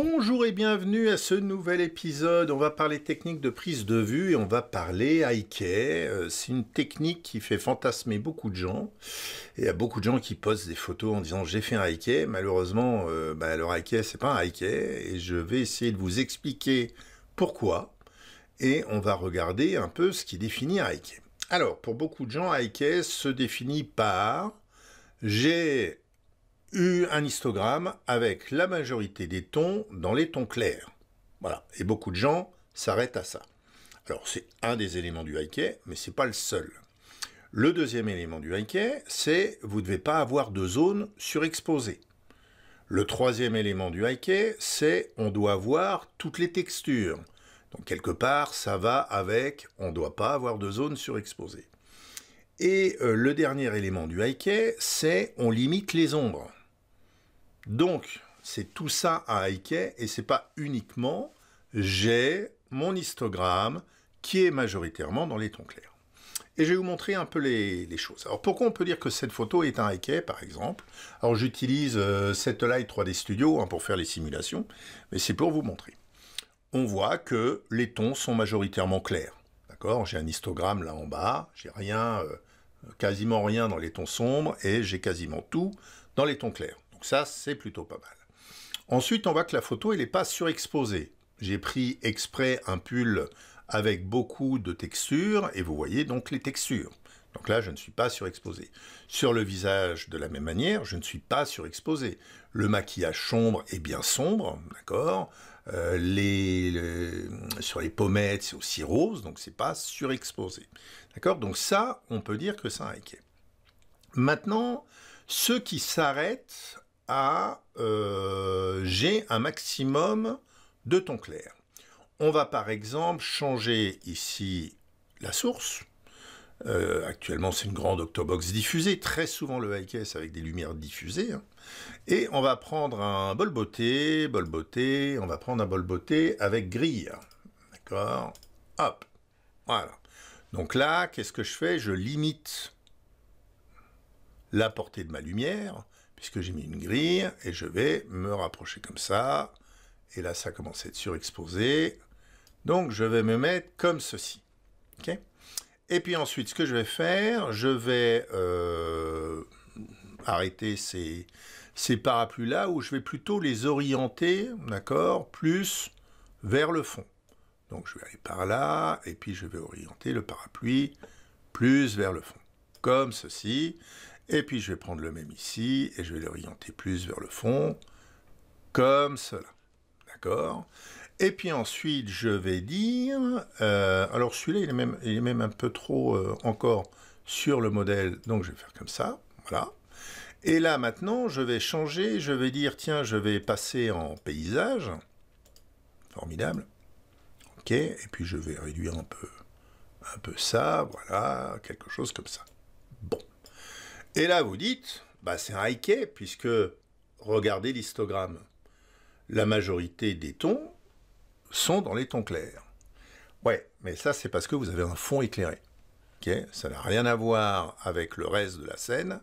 Bonjour et bienvenue à ce nouvel épisode. On va parler technique de prise de vue et on va parler haïké euh, C'est une technique qui fait fantasmer beaucoup de gens. Et il y a beaucoup de gens qui postent des photos en disant j'ai fait un haïké Malheureusement, alors euh, bah, leur c'est pas un haïké Et je vais essayer de vous expliquer pourquoi. Et on va regarder un peu ce qui définit un Alors, pour beaucoup de gens, haïké se définit par j'ai eu un histogramme avec la majorité des tons dans les tons clairs. Voilà. Et beaucoup de gens s'arrêtent à ça. Alors, c'est un des éléments du haikai, mais ce n'est pas le seul. Le deuxième élément du haikai, c'est vous ne devez pas avoir de zone surexposée. Le troisième élément du haikai, c'est on doit avoir toutes les textures. Donc quelque part, ça va avec on ne doit pas avoir de zone surexposée. Et euh, le dernier élément du haikai, c'est on limite les ombres. Donc, c'est tout ça un Haïké et c'est pas uniquement j'ai mon histogramme qui est majoritairement dans les tons clairs. Et je vais vous montrer un peu les, choses. Alors pourquoi on peut dire que cette photo est un Haïké par exemple Alors j'utilise cette Light 3D Studio hein, pour faire les simulations, mais c'est pour vous montrer. On voit que les tons sont majoritairement clairs. D'accord J'ai un histogramme là en bas, j'ai rien, euh, quasiment rien dans les tons sombres et j'ai quasiment tout dans les tons clairs. Donc ça, c'est plutôt pas mal. Ensuite, on voit que la photo, elle n'est pas surexposée. J'ai pris exprès un pull avec beaucoup de textures, et vous voyez donc les textures. Donc là, je ne suis pas surexposé. Sur le visage, de la même manière, je ne suis pas surexposé. Le maquillage sombre est bien sombre, d'accord euh, les, Sur les pommettes, c'est aussi rose, donc c'est pas surexposé. D'accord Donc ça, on peut dire que c'est un été. Maintenant, ceux qui s'arrêtent à euh, j'ai un maximum de ton clair. On va par exemple changer ici la source. Euh, actuellement, c'est une grande octobox diffusée, très souvent le IKS avec des lumières diffusées. Hein. Et on va prendre un bol beauté, bol beauté, on va prendre un bol beauté avec grille. D'accord Hop Voilà. Donc là, qu'est-ce que je fais Je limite la portée de ma lumière puisque j'ai mis une grille, et je vais me rapprocher comme ça, et là ça commence à être surexposé, donc je vais me mettre comme ceci. et puis ensuite, ce que je vais faire, je vais euh, arrêter ces, ces parapluies-là, où je vais plutôt les orienter, d'accord, plus vers le fond. Donc je vais aller par là, et puis je vais orienter le parapluie plus vers le fond, comme ceci. Et puis je vais prendre le même ici et je vais l'orienter plus vers le fond, comme cela. D'accord Et puis ensuite, je vais dire... Euh, alors celui-là, il, est même, est même un peu trop euh, encore sur le modèle, donc je vais faire comme ça, voilà. Et là, maintenant, je vais changer, je vais dire, tiens, je vais passer en paysage. Formidable. OK, et puis je vais réduire un peu, un peu ça, voilà, quelque chose comme ça. Bon. Et là, vous dites, bah, c'est un haïké, puisque regardez l'histogramme. La majorité des tons sont dans les tons clairs. Ouais, mais ça, c'est parce que vous avez un fond éclairé. ça n'a rien à voir avec le reste de la scène.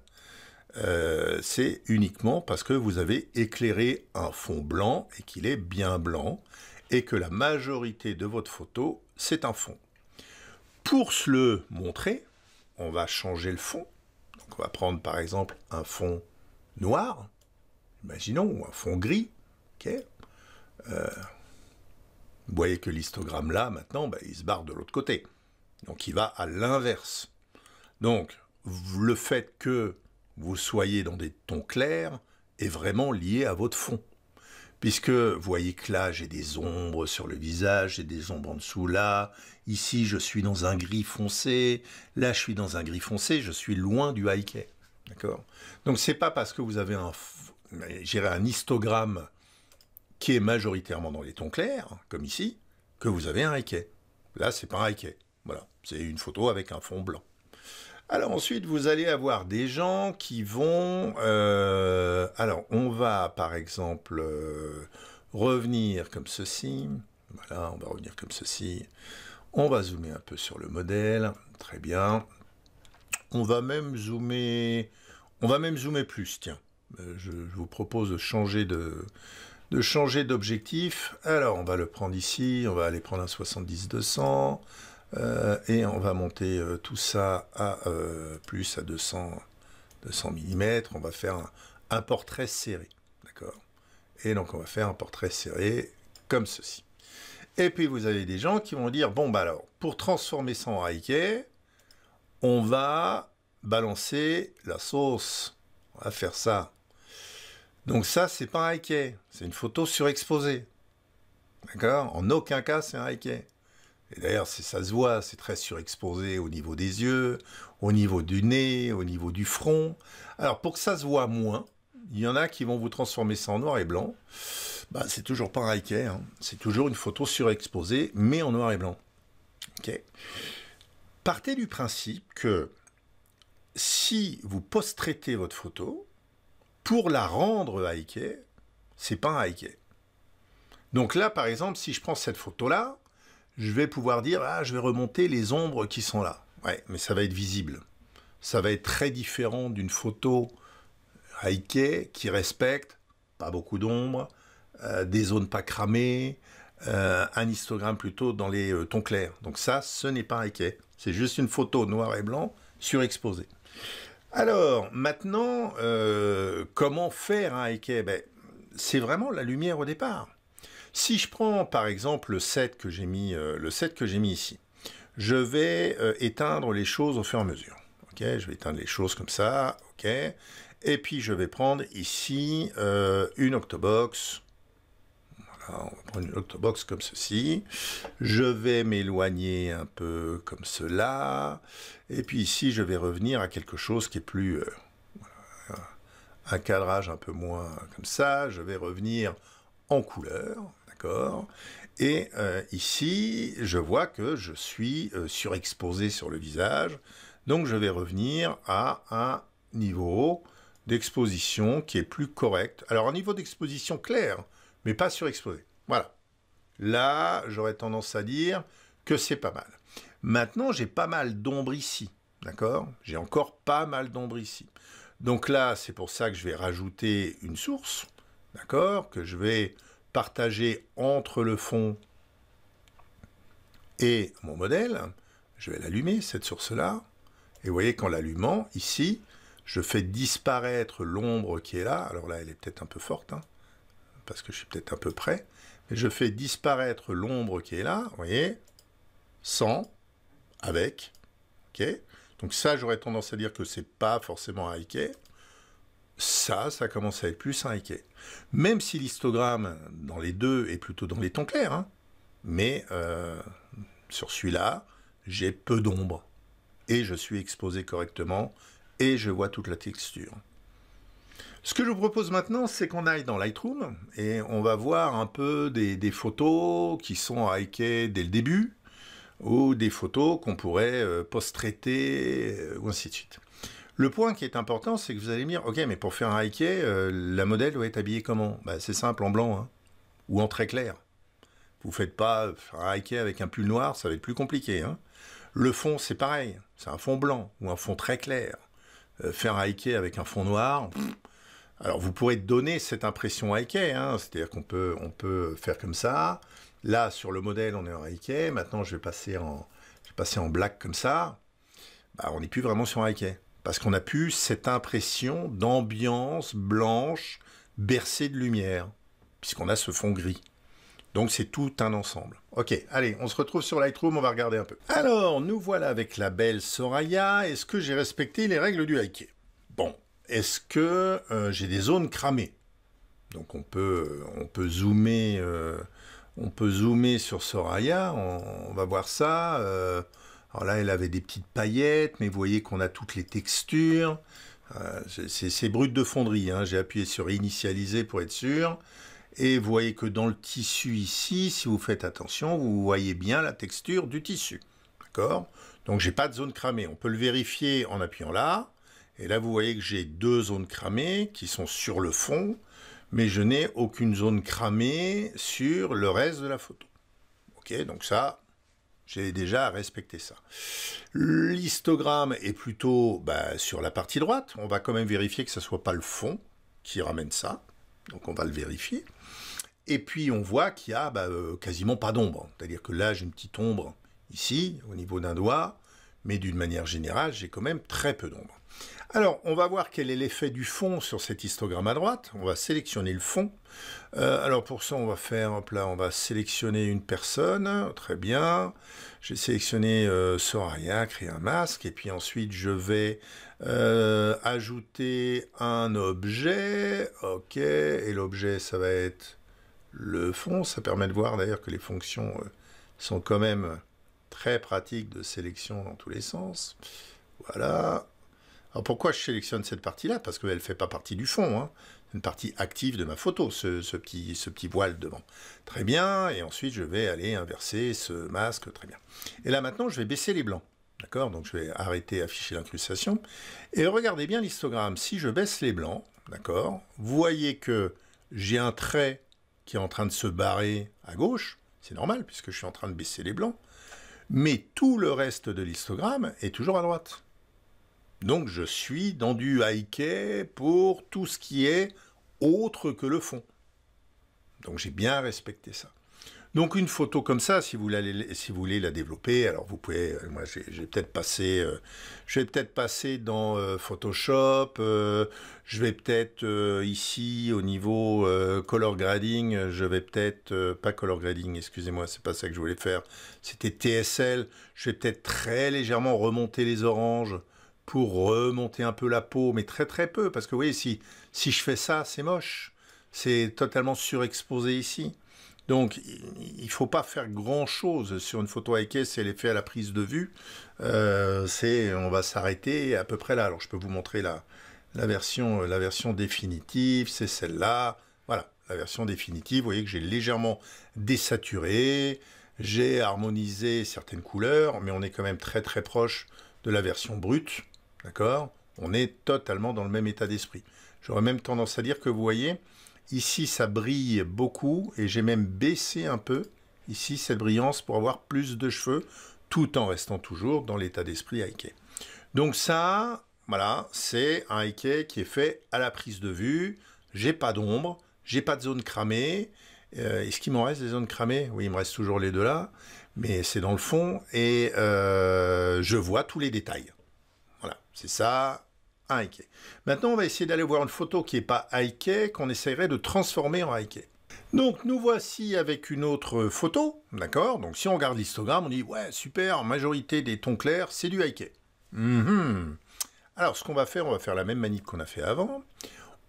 Euh, c'est uniquement parce que vous avez éclairé un fond blanc et qu'il est bien blanc et que la majorité de votre photo, c'est un fond. Pour se le montrer, on va changer le fond on va prendre par exemple un fond noir, imaginons, ou un fond gris. Euh, vous voyez que l'histogramme là, maintenant, bah, il se barre de l'autre côté. Donc il va à l'inverse. Donc le fait que vous soyez dans des tons clairs est vraiment lié à votre fond puisque vous voyez que là, j'ai des ombres sur le visage, j'ai des ombres en dessous là, ici, je suis dans un gris foncé, là, je suis dans un gris foncé, je suis loin du haïké. D'accord Donc, c'est pas parce que vous avez un, un histogramme qui est majoritairement dans les tons clairs, comme ici, que vous avez un haïké. Là, c'est pas un haïké, Voilà, c'est une photo avec un fond blanc. Alors ensuite, vous allez avoir des gens qui vont... Euh, alors, on va par exemple euh, revenir comme ceci. Voilà, on va revenir comme ceci. On va zoomer un peu sur le modèle. Très bien. On va même zoomer... On va même zoomer plus, tiens. Euh, je, je vous propose de changer de, de changer d'objectif. Alors, on va le prendre ici. On va aller prendre un 70-200. Euh, et on va monter euh, tout ça à euh, plus à 200, 200 mm. On va faire un, portrait serré. D'accord Et donc on va faire un portrait serré comme ceci. Et puis vous avez des gens qui vont dire bon, bah alors, pour transformer ça en haïké, on va balancer la sauce. On va faire ça. Donc ça, c'est pas un haïké. C'est une photo surexposée. D'accord En aucun cas, c'est un haïké d'ailleurs, ça se voit, c'est très surexposé au niveau des yeux, au niveau du nez, au niveau du front. Alors, pour que ça se voit moins, il y en a qui vont vous transformer ça en noir et blanc. Bah, c'est toujours pas un haïké. Hein. c'est toujours une photo surexposée, mais en noir et blanc. Partez du principe que si vous post-traitez votre photo, pour la rendre ce c'est pas un haïké. Donc là, par exemple, si je prends cette photo-là, je vais pouvoir dire, ah, je vais remonter les ombres qui sont là. Ouais, mais ça va être visible. Ça va être très différent d'une photo haïké qui respecte pas beaucoup d'ombres, euh, des zones pas cramées, euh, un histogramme plutôt dans les euh, tons clairs. Donc ça, ce n'est pas haïké C'est juste une photo noir et blanc surexposée. Alors, maintenant, comment faire un haïké ben, C'est vraiment la lumière au départ. Si je prends par exemple le set que j'ai mis, euh, le que j'ai mis ici, je vais euh, éteindre les choses au fur et à mesure. Ok, je vais éteindre les choses comme ça. Ok, et puis je vais prendre ici euh, une octobox. on va prendre une octobox comme ceci. Je vais m'éloigner un peu comme cela. Et puis ici, je vais revenir à quelque chose qui est plus un cadrage un peu moins comme ça, je vais revenir en couleur, D'accord Et euh, ici, je vois que je suis euh, surexposé sur le visage. Donc je vais revenir à un niveau d'exposition qui est plus correct. Alors un niveau d'exposition clair, mais pas surexposé. Voilà. Là, j'aurais tendance à dire que c'est pas mal. Maintenant, j'ai pas mal d'ombre ici. D'accord J'ai encore pas mal d'ombre ici. Donc là, c'est pour ça que je vais rajouter une source. D'accord Que je vais partagé entre le fond et mon modèle, je vais l'allumer, cette source-là. Et vous voyez qu'en l'allumant, ici, je fais disparaître l'ombre qui est là. Alors là, elle est peut-être un peu forte, hein, parce que je suis peut-être un peu près. Mais je fais disparaître l'ombre qui est là, vous voyez, sans, avec. ok Donc ça, j'aurais tendance à dire que c'est pas forcément un ça, ça commence à être plus un Même si l'histogramme dans les deux est plutôt dans les tons clairs, hein, mais euh, sur celui-là, j'ai peu d'ombre. Et je suis exposé correctement, et je vois toute la texture. Ce que je vous propose maintenant, c'est qu'on aille dans Lightroom, et on va voir un peu des, photos qui sont hikées dès le début, ou des photos qu'on pourrait euh, post-traiter, euh, ou ainsi de suite. Le point qui est important, c'est que vous allez me dire, ok, mais pour faire un haïké, euh, la modèle doit être habillée comment bah, C'est simple, en blanc, hein, ou en très clair. Vous faites pas euh, un haïké avec un pull noir, ça va être plus compliqué. Hein. Le fond, c'est pareil, c'est un fond blanc ou un fond très clair. Euh, faire un haïké avec un fond noir, alors vous pourrez donner cette impression haïké. Hein, c'est-à-dire qu'on peut, on peut faire comme ça. Là, sur le modèle, on est en haïké. Maintenant, je vais passer en, je vais passer en black comme ça. Bah, on n'est plus vraiment sur un parce qu'on a plus cette impression d'ambiance blanche bercée de lumière, puisqu'on a ce fond gris. Donc c'est tout un ensemble. Ok, allez, on se retrouve sur Lightroom, on va regarder un peu. Alors, nous voilà avec la belle Soraya. Est-ce que j'ai respecté les règles du hike? Bon, est-ce que euh, j'ai des zones cramées Donc on peut, on peut zoomer, euh, on peut zoomer sur Soraya. On, va voir ça. Euh, alors là, elle avait des petites paillettes, mais vous voyez qu'on a toutes les textures. Euh, c'est brut de fonderie, hein. j'ai appuyé sur initialiser pour être sûr. Et vous voyez que dans le tissu ici, si vous faites attention, vous voyez bien la texture du tissu. D'accord Donc j'ai pas de zone cramée. On peut le vérifier en appuyant là. Et là, vous voyez que j'ai deux zones cramées qui sont sur le fond, mais je n'ai aucune zone cramée sur le reste de la photo. Ok, donc ça, j'ai déjà respecté ça. L'histogramme est plutôt bah, sur la partie droite. On va quand même vérifier que ce ne soit pas le fond qui ramène ça. Donc on va le vérifier. Et puis on voit qu'il n'y a bah, euh, quasiment pas d'ombre. C'est-à-dire que là, j'ai une petite ombre ici, au niveau d'un doigt. Mais d'une manière générale, j'ai quand même très peu d'ombre. Alors, on va voir quel est l'effet du fond sur cet histogramme à droite. On va sélectionner le fond. Euh, alors pour ça, on va faire, hop là, on va sélectionner une personne. Très bien. J'ai sélectionné euh, Soraya, créer un masque. Et puis ensuite, je vais euh, ajouter un objet. OK. Et l'objet, ça va être le fond. Ça permet de voir d'ailleurs que les fonctions sont quand même très pratiques de sélection dans tous les sens. Voilà. Alors pourquoi je sélectionne cette partie-là Parce qu'elle ne fait pas partie du fond. Hein. C'est une partie active de ma photo, ce, petit, voile devant. Très bien, et ensuite je vais aller inverser ce masque, très bien. Et là maintenant, je vais baisser les blancs. D'accord Donc je vais arrêter, afficher l'incrustation. Et regardez bien l'histogramme. Si je baisse les blancs, d'accord Vous voyez que j'ai un trait qui est en train de se barrer à gauche. C'est normal, puisque je suis en train de baisser les blancs. Mais tout le reste de l'histogramme est toujours à droite. Donc je suis dans du high-key pour tout ce qui est autre que le fond. Donc j'ai bien respecté ça. Donc une photo comme ça, si vous, si voulez la développer, alors vous pouvez, euh, moi j'ai peut-être passé, euh, je vais peut-être passer dans euh, Photoshop, je vais peut-être ici au niveau color grading, je vais peut-être pas color grading, excusez-moi, c'est pas ça que je voulais faire, c'était TSL, je vais peut-être très légèrement remonter les oranges pour remonter un peu la peau, mais très très peu, parce que vous voyez, si, si je fais ça, c'est moche, c'est totalement surexposé ici. Donc, il ne faut pas faire grand-chose sur une photo IK, c'est l'effet à la prise de vue. Euh, c'est, on va s'arrêter à peu près là. Alors, je peux vous montrer la, la, version, la version définitive, c'est celle-là. Voilà, la version définitive, vous voyez que j'ai légèrement désaturé, j'ai harmonisé certaines couleurs, mais on est quand même très très proche de la version brute. D'accord On est totalement dans le même état d'esprit. J'aurais même tendance à dire que vous voyez, ici ça brille beaucoup et j'ai même baissé un peu ici cette brillance pour avoir plus de cheveux tout en restant toujours dans l'état d'esprit aïké. Donc ça, voilà, c'est un aïké qui est fait à la prise de vue. J'ai pas d'ombre, j'ai pas de zone cramée. Euh, est-ce qu'il m'en reste des zones cramées Oui, il me reste toujours les deux là, mais c'est dans le fond et euh, je vois tous les détails. C'est ça, un Maintenant, on va essayer d'aller voir une photo qui n'est pas haïké qu'on essaierait de transformer en haïké. Donc nous voici avec une autre photo, d'accord Donc si on regarde l'histogramme, on dit « Ouais, super, majorité des tons clairs, c'est du haïké. Mhm. Alors ce qu'on va faire, on va faire la même manip qu'on a fait avant.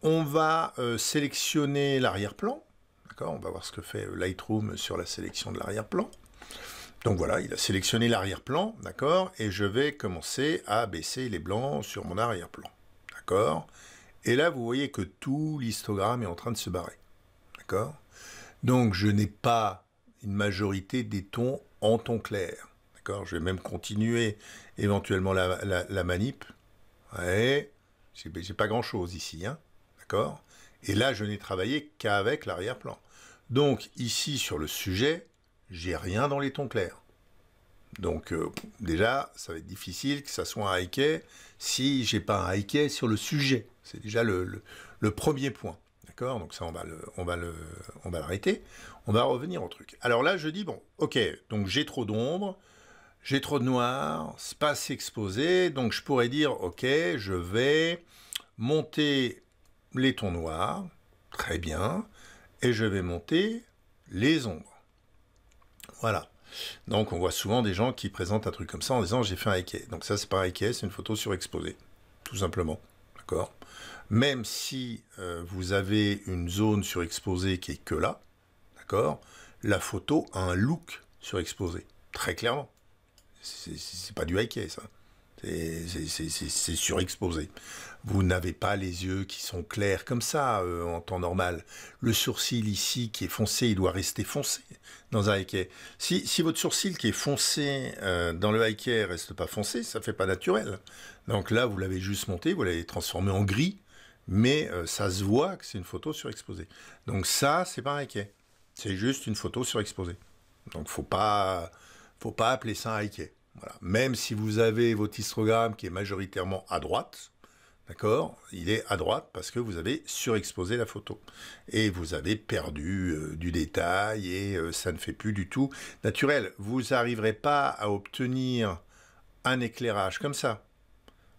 On va euh, sélectionner l'arrière-plan, d'accord On va voir ce que fait euh, Lightroom sur la sélection de l'arrière-plan. Donc voilà, il a sélectionné l'arrière-plan, d'accord, et je vais commencer à baisser les blancs sur mon arrière-plan, d'accord Et là, vous voyez que tout l'histogramme est en train de se barrer, d'accord Donc je n'ai pas une majorité des tons en ton clair, d'accord Je vais même continuer éventuellement la, la, la manip, ouais, c'est pas grand-chose ici, hein, d'accord Et là, je n'ai travaillé qu'avec l'arrière-plan. Donc ici, sur le sujet, j'ai rien dans les tons clairs. Donc euh, déjà, ça va être difficile que ça soit un haïké si j'ai pas un haïké sur le sujet. C'est déjà le, premier point. D'accord Donc ça, on va on on l'arrêter. On va revenir au truc. Alors là, je dis bon, ok, donc j'ai trop d'ombre, j'ai trop de noir, space exposé, donc je pourrais dire ok, je vais monter les tons noirs, très bien, et je vais monter les ombres. Voilà. Donc on voit souvent des gens qui présentent un truc comme ça en disant j'ai fait un IKEA. Donc ça c'est pas un IKEA, c'est une photo surexposée, tout simplement. D'accord Même si euh, vous avez une zone surexposée qui est que là, d'accord La photo a un look surexposé, très clairement. C'est pas du IKEA ça. C'est surexposé. Vous n'avez pas les yeux qui sont clairs comme ça euh, en temps normal. Le sourcil ici qui est foncé, il doit rester foncé dans un haïké Si, votre sourcil qui est foncé euh, dans le haïké reste pas foncé, ça fait pas naturel. Donc là, vous l'avez juste monté, vous l'avez transformé en gris, mais euh, ça se voit que c'est une photo surexposée. Donc ça, c'est pas un haïké C'est juste une photo surexposée. Donc faut pas, faut pas appeler ça un haïké même si vous avez votre histogramme qui est majoritairement à droite, D'accord Il est à droite parce que vous avez surexposé la photo. Et vous avez perdu euh, du détail et euh, ça ne fait plus du tout naturel. Vous n'arriverez pas à obtenir un éclairage comme ça.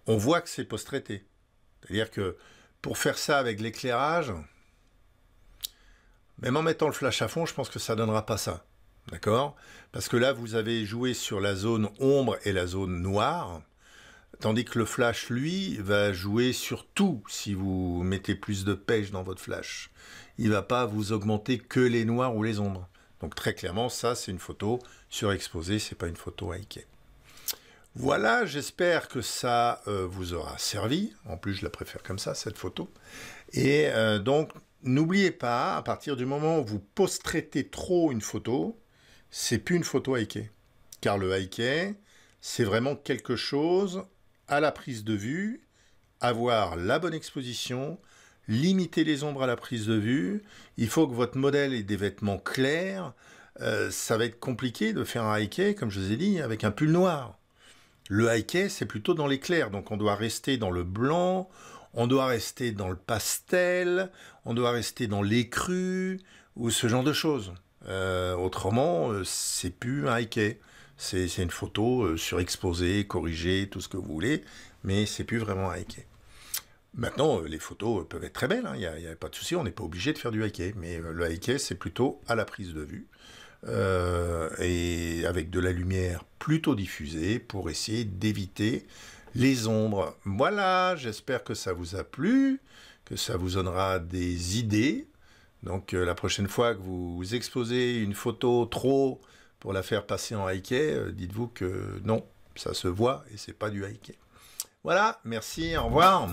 On voit que c'est post-traité. C'est-à-dire que pour faire ça avec l'éclairage, même en mettant le flash à fond, je pense que ça ne donnera pas ça. D'accord Parce que là, vous avez joué sur la zone ombre et la zone noire, tandis que le flash, lui, va jouer sur tout si vous mettez plus de pêche dans votre flash. Il va pas vous augmenter que les noirs ou les ombres. Donc très clairement, ça, c'est une photo surexposée, c'est pas une photo Ikea. Voilà, j'espère que ça euh, vous aura servi. En plus, je la préfère comme ça, cette photo. Et euh, donc, n'oubliez pas, à partir du moment où vous post-traitez trop une photo, c'est plus une photo highkey. Car le highkey, c'est vraiment quelque chose à la prise de vue, avoir la bonne exposition, limiter les ombres à la prise de vue. Il faut que votre modèle ait des vêtements clairs. Euh, ça va être compliqué de faire un highkey, comme je vous ai dit, avec un pull noir. Le highkey, c'est plutôt dans l'éclair. donc on doit rester dans le blanc, on doit rester dans le pastel, on doit rester dans l'écru ou ce genre de choses. Euh, autrement, euh, c'est plus un haïké, C'est une photo euh, surexposée, corrigée, tout ce que vous voulez, mais c'est plus vraiment un haïké. Maintenant, les photos peuvent être très belles, il hein, n'y a, pas de souci, on n'est pas obligé de faire du haïké, mais le haïké, c'est plutôt à la prise de vue. et avec de la lumière plutôt diffusée pour essayer d'éviter les ombres. Voilà, j'espère que ça vous a plu, que ça vous donnera des idées donc euh, la prochaine fois que vous exposez une photo trop pour la faire passer en haïké, euh, dites-vous que non, ça se voit et c'est pas du haïké. Voilà, merci, au revoir.